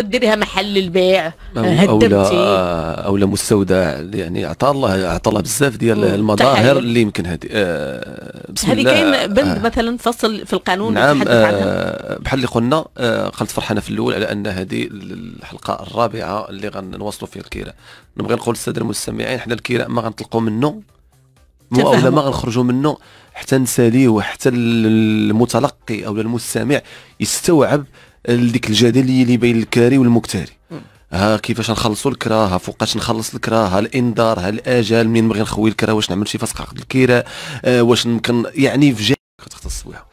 ديريها محل البيع آه، هدمتي آه، او لا مستودع يعني عطى الله عطى الله بزاف ديال المظاهر اللي يمكن هذه آه بسم هذه كاين بند آه مثلا فصل في القانون نعم آه بحال اللي قلنا آه فرحانه في الاول على ان هذه الحلقه الرابعه اللي غنوصلوا فيها الكيرة نبغي نقول للساده المستمعين حنا الكيرة ما غنطلقوا منه مو اولا ما غنخرجوا منه حتى نساليه وحتى المتلقي او المستمع يستوعب لديك الجدل اللي بين الكاري والمكتاري ها كيفاش نخلصوا الكرا ها فوقاش نخلص الكرا ها الانذار ها الاجال منين نبغي نخوي الكرا واش نعمل شي فسخ عقد الكراء آه واش يمكن يعني في جهه كتختص بها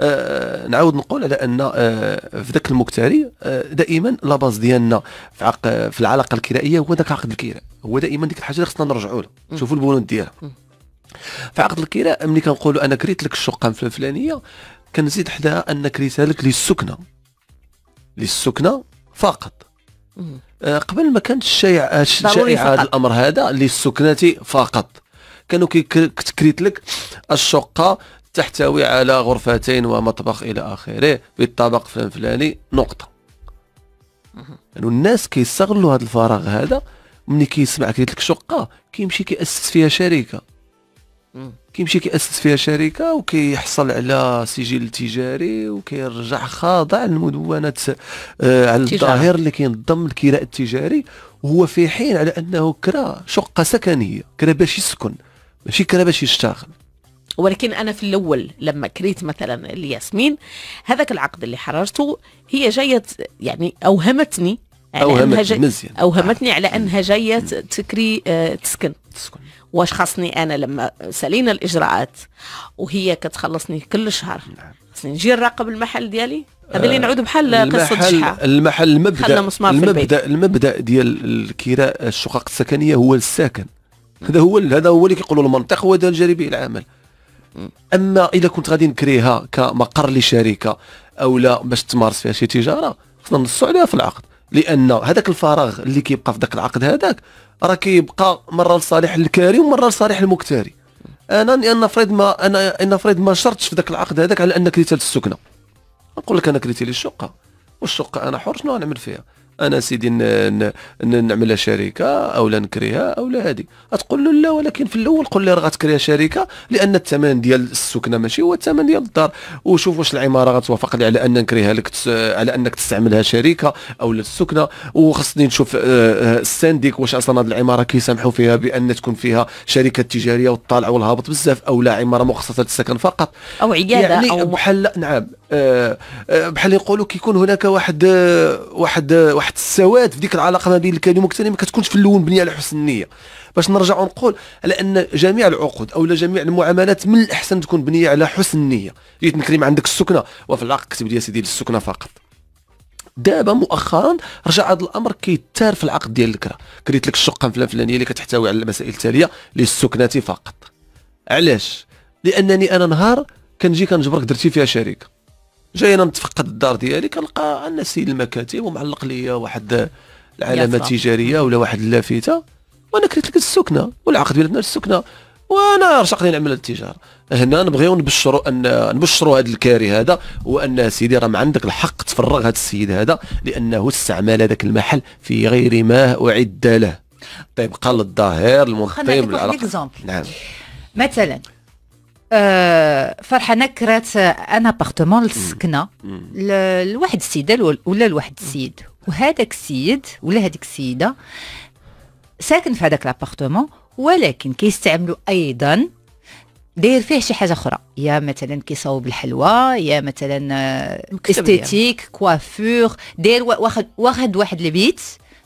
آه نعاود نقول على ان آه في ذاك المكتري آه دائما لا باز ديالنا في عق في العلاقه الكرائيه هو ذاك عقد الكراء هو دائما ديك الحاجه اللي خصنا نرجعوا لها شوفوا البنود ديالها في عقد الكراء ملي كنقولوا انا كريت لك الشقه الفلانيه كنزيد حداها ان كريتها لك للسكنه للسكنه فقط آه، قبل ما كانت الشائعه شائع هذا الامر هذا للسكنه فقط كانوا كتكريت لك الشقه تحتوي على غرفتين ومطبخ الى اخره بالطبق فلان فلاني نقطه يعني الناس كيستغلوا هذا الفراغ هذا ملي كيسمع كريت لك شقه كيمشي كياسس فيها شركه كيمشي كيأسس فيها شركة وكيحصل على سجل تجاري وكيرجع خاضع للمدونات آه على الظاهر اللي كينضم الكراء التجاري وهو في حين على أنه كرا شقة سكنية كرا باش يسكن ماشي كرا باش يشتغل ولكن انا في الاول لما كريت مثلا الياسمين هذاك العقد اللي حررته هي جايه يعني اوهمتني على اوهمتني مزيان اوهمتني على انها جايه تكري آه تسكن تسكن واش خاصني انا لما سالينا الاجراءات وهي كتخلصني كل شهر نعم. خاصني نجي نراقب المحل ديالي هذا اللي آه، نعود بحال قصه الشحا المحل المبدا المبدا المبدا ديال كراء الشقق السكنيه هو الساكن هذا هو هذا هو اللي كيقولوا المنطق هو جاري به العمل اما اذا كنت غادي نكريها كمقر لشركه او لا باش تمارس فيها شي تجاره خصنا نصوا عليها في العقد لان هذاك الفراغ اللي كيبقى في ذاك العقد هذاك راه كيبقى مره لصالح الكاري ومره لصالح المكتاري انا لان فريد ما انا ان فريد ما شرطش في ذاك العقد هذاك على انك كريت السكنه نقول لك انا كريتي لي الشقه والشقه انا حر شنو نعمل فيها انا سيدي نعملها شركه او لا نكريها او لا هذه تقول له لا ولكن في الاول قول لي راه غتكريها شركه لان الثمن ديال السكنه ماشي هو الثمن ديال الدار وشوف واش العماره غتوافق لي على ان نكريها لك تس... على انك تستعملها شركه او للسكنه وخصني نشوف آه، آه، السانديك واش اصلا هذه العماره كيسامحوا فيها بان تكون فيها شركه تجاريه والطالع والهابط بزاف او لا عماره مخصصه للسكن فقط او عياده يعني او محل نعم آه، آه، بحال يقولوا كيكون هناك واحد آه، واحد واحد السواد في ديك العلاقه ما بين الكلمه والكتاب ما كتكونش في اللون مبنيه على حسن النيه باش نرجع ونقول على ان جميع العقود او جميع المعاملات من الاحسن تكون مبنيه على حسن النيه جيت نكريم عندك السكنه وفي العقد كتب لي سيدي السكنه فقط دابا مؤخرا رجع هذا الامر كيتار في العقد ديال الكره كريت لك الشقه فلان فلانيه اللي كتحتوي على المسائل التاليه للسكنه فقط علاش لانني انا نهار كنجي كنجبرك درتي فيها شركه جاي انا نتفقد الدار ديالي كنلقى عندنا سيد المكاتب ومعلق لي واحد العلامه تجاريه ولا واحد اللافته وانا كريت لك السكنه والعقد بيناتنا السكنه وانا رشقني نعمل التجاره هنا نبغيو نبشروا ان نبشروا هذا الكاري هذا وان سيدي راه ما عندك الحق تفرغ هذا السيد هذا لانه استعمل هذاك المحل في غير ما اعد له طيب قال الظاهر المنطيب نعم مثلا آه، فرحه نكرت ان ابارتمون السكنه لواحد السيده ولا لواحد السيد وهذاك السيد ولا هذيك السيده ساكن في هذاك لابارتمون ولكن كيستعملوا ايضا داير فيه شي حاجه اخرى يا مثلا كيصاوب الحلوى يا مثلا استيتيك آه، يعني. كوافور داير واخد واخد واحد البيت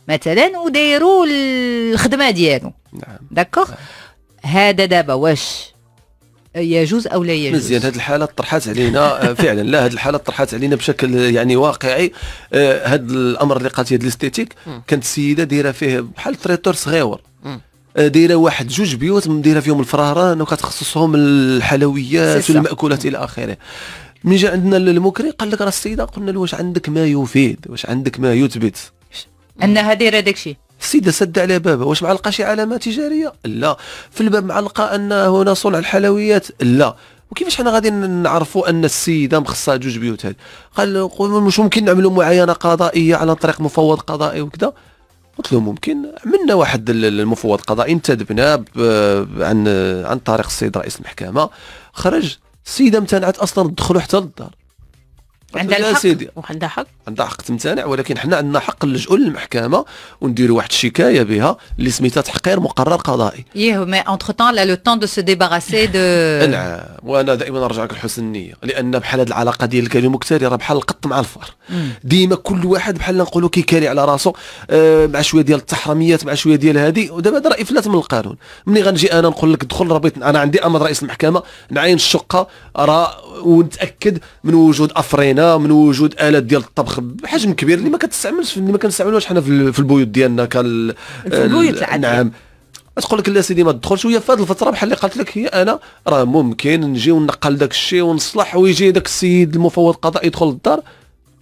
مثلا ودايروا الخدمه ديالو نعم داكوغ نعم. هذا دابا واش يجوز او لا يجوز مزيان هذه الحاله طرحات علينا آه، فعلا لا هذه الحاله طرحات علينا بشكل يعني واقعي هذا آه، الامر اللي قالت ديال الاستيتيك كانت السيده دايره فيه بحال تريتور صغيور آه، دايره واحد جوج بيوت دايره فيهم الفراران وكتخصصهم الحلويات والمأكولات الى اخره من جا عندنا المكري قال لك راه السيده قلنا له واش عندك ما يفيد واش عندك ما يثبت انها دايره داكشي السيده سد على بابها واش معلقه شي علامه تجاريه لا في الباب معلقه ان هنا صنع الحلويات لا وكيفاش حنا غادي نعرفوا ان السيده مخصها جوج بيوت هاد قال مش ممكن نعملوا معاينه قضائيه على طريق مفوض قضائي وكذا قلت له ممكن عملنا واحد المفوض القضائي انتدبناه عن عن طريق السيد رئيس المحكمه خرج السيده امتنعت اصلا تدخلوا حتى للدار عندها الحق سيدي. وعندها حق عندها حق تمتنع ولكن حنا عندنا حق نلجؤوا للمحكمه ونديروا واحد الشكايه بها اللي سميتها تحقير مقرر قضائي ايه مي اونتخ تان لا لو تان دو سو ديباراسي دو نعم وانا دائما نرجع لك الحسن النيه لان بحال هذه العلاقه ديال الكريم المكتري راه بحال القط مع الفار ديما كل واحد بحال نقولوا كيكاري على راسه آه مع شويه ديال التحرميات مع شويه ديال هذه ودابا هذا راه افلات من القانون ملي غنجي انا نقول لك دخل ربيت انا عندي امر رئيس المحكمه نعاين الشقه راه ونتاكد من وجود افرين علينا من وجود الات ديال الطبخ بحجم كبير اللي ما كتستعملش اللي ما كنستعملوش حنا في البيوت ديالنا كان في البيوت نعم تقول لك لا سيدي ما تدخلش وهي في هذه الفتره بحال اللي قالت لك هي انا راه ممكن نجي ونقل داك الشيء ونصلح ويجي داك السيد المفوض القضائي يدخل للدار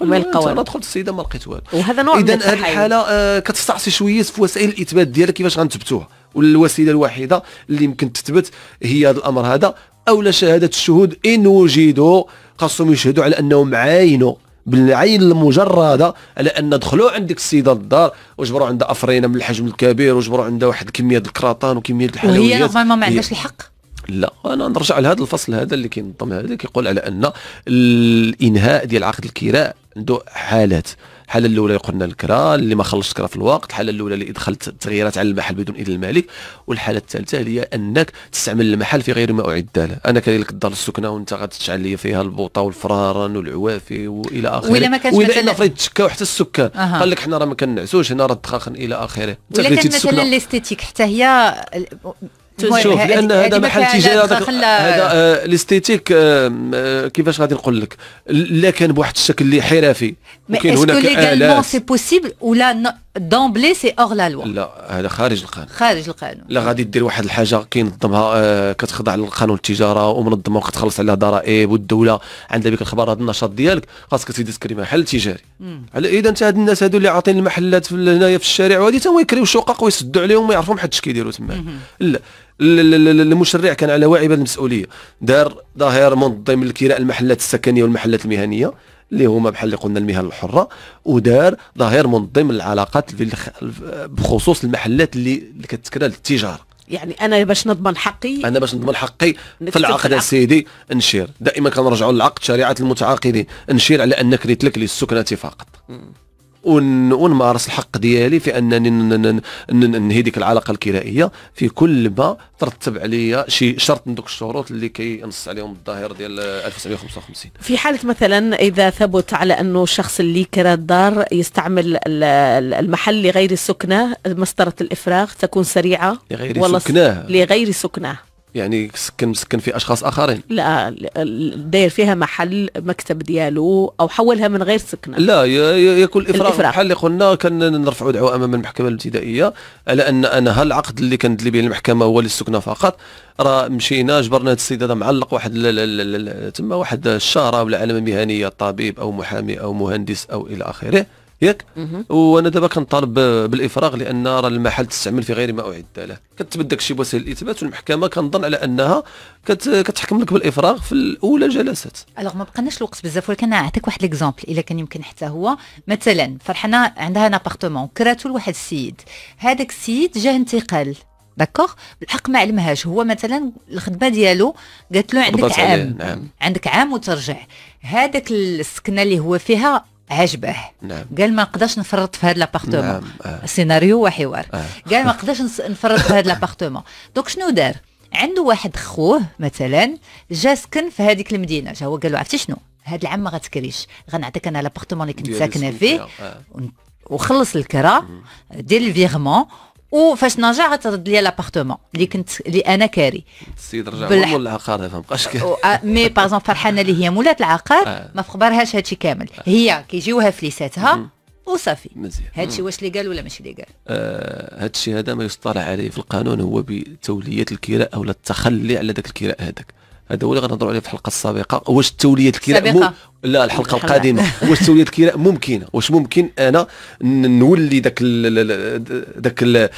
ما يلقى والو دخلت السيده ما لقيت والو وهذا نوع اذا هذه الحاله آه كتستعصي شويه في وسائل الاثبات ديالها كيفاش غنثبتوها والوسيله الوحيده اللي يمكن تثبت هي هذا الامر هذا او شهاده الشهود ان وجدوا خاصهم يشهدوا على انهم عاينوا بالعين المجرده على ان دخلوا عندك السيده الدار وجبروا عندها افرينه من الحجم الكبير وجبروا عندها واحد كميه الكراطان وكميه الحلويات وهي ما عندهاش الحق لا انا نرجع لهذا الفصل هذا اللي كينظم هذا كيقول على ان الانهاء ديال عقد الكراء عنده حالات الحاله الاولى قلنا الكرا اللي ما خلصش كرا في الوقت الحاله الاولى اللي ادخلت تغييرات على المحل بدون اذن المالك والحاله الثالثه هي انك تستعمل المحل في غير ما اعد له انا كاين لك الدار السكنه وانت غتشعل لي فيها البوطه والفرارن والعوافي والى اخره وإلا ما كانش وإلا ان فريد تشكاو حتى السكان أه. قال لك حنا راه ما كنعسوش هنا راه الدخاخن الى اخره ولكن كان مثلا الاستيتيك حتى هي شوف لان هذا محل تجاري هذا آه، الاستيتيك آه، كيفاش غادي نقول لك لا كان بواحد الشكل اللي حرفي Mais est-ce que légalement c'est possible ou là d'emblée c'est hors la لا هذا خارج القانون خارج القانون لا غادي دير واحد الحاجه كينظمها آه كتخضع للقانون التجاره ومنظمه وكتخلص عليها ضرائب والدوله عندها بك الخبر هذا النشاط ديالك خاصك تزيد تكري محل تجاري اذا انت هاد الناس هادو اللي عاطين المحلات هنايا في الشارع وهادي تا يكريو شقق ويسدوا عليهم ما يعرفوا حتى اش كيديروا تما لا المشرع كان على وعي بالمسؤوليه دار ظاهر منظم لكراء المحلات السكنيه والمحلات المهنيه اللي هما بحال اللي قلنا المهن الحره ودار ظهير منظم العلاقات بخصوص المحلات اللي, اللي كتكرا للتجاره يعني انا باش نضمن حقي انا باش نضمن حقي في العقد سيدي نشير دائما كنرجعوا للعقد شريعه المتعاقدين نشير على انك ريت لك للسكنه فقط ونمارس الحق ديالي في انني ننهي ديك العلاقه الكرائيه في كل ما ترتب عليا شي شرط من ذوك الشروط اللي كينص عليهم الظاهر ديال 1955 في حاله مثلا اذا ثبت على انه الشخص اللي كرا الدار يستعمل المحل لغير سكنه مسطره الافراغ تكون سريعه لغير سكناه لغير سكناه يعني سكن مسكن في اشخاص اخرين لا داير فيها محل مكتب ديالو او حولها من غير سكنه لا يكون الافراغ, الإفراغ. بحال اللي قلنا كان نرفعوا دعوه امام المحكمه الابتدائيه على ان انا العقد اللي كندلي به المحكمه هو للسكنه فقط راه مشينا جبرنا هذا السيد هذا معلق واحد تما واحد الشاره ولا علامه مهنيه طبيب او محامي او مهندس او الى اخره ياك وانا دابا كنطالب بالافراغ لان راه المحل تستعمل في غير ما اعد له كتبدا شي وسائل الاثبات والمحكمه كنظن على انها كت كتحكم لك بالافراغ في الاولى جلسات الوغ ما بقناش الوقت بزاف ولكن نعطيك واحد ليكزومبل الا كان يمكن حتى هو مثلا فرحنا عندها ان ابارتمون كراتو لواحد السيد هذاك السيد جاه انتقال داكوغ بالحق ما علمهاش هو مثلا الخدمه ديالو قالت له عندك عام نعم. عندك عام وترجع هذاك السكنه اللي هو فيها عجبه نعم قال ما نقدرش نفرط في هذا لابارتومون نعم. آه. سيناريو وحوار آه. قال ما نقدرش نفرط في هذا لابارتومون دونك شنو دار عنده واحد خوه مثلا جا سكن في هذيك المدينه جا هو قال له عرفتي شنو هاد العام ما غتكريش غنعطيك انا لابارتومون اللي كنت ساكنه فيه آه. وخلص الكرا دير الفيغمون وفاش نرجع غترد لي لابارتمون اللي كنت اللي انا كاري السيد رجع بالح... مول العقار ما بقاش مي باغ آه، فرحانه اللي هي مولات العقار آه. ما في قبرهاش هادشي كامل هي كيجيوها فليساتها وصافي مزيان هادشي واش اللي قال ولا ماشي اللي قال آه هادشي هذا ما يصطلح عليه في القانون هو بتوليه الكراء او التخلي على ذاك الكراء هذاك هذا هو اللي غنهضروا عليه في الحلقه السابقه واش التوليه الكراء م... لا الحلقه القادمه واش التوليه الكراء ممكنه واش ممكن انا نولي داك ال... داك ال...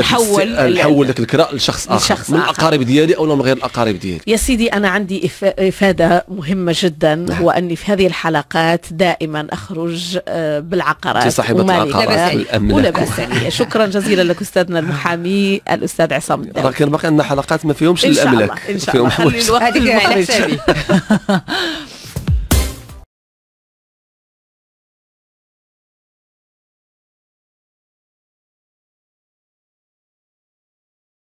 نحول نحول ذاك الكراء لشخص اخر لشخص من الاقارب ديالي او من غير الاقارب ديالي يا سيدي انا عندي افاده مهمه جدا نعم. هو اني في هذه الحلقات دائما اخرج آه، بالعقارات صاحبه العقارات ولا باس شكرا جزيلا لك استاذنا المحامي الاستاذ عصام الدولي كان باقي عندنا حلقات ما فيهمش الاملاك ان شاء الله ان شاء الله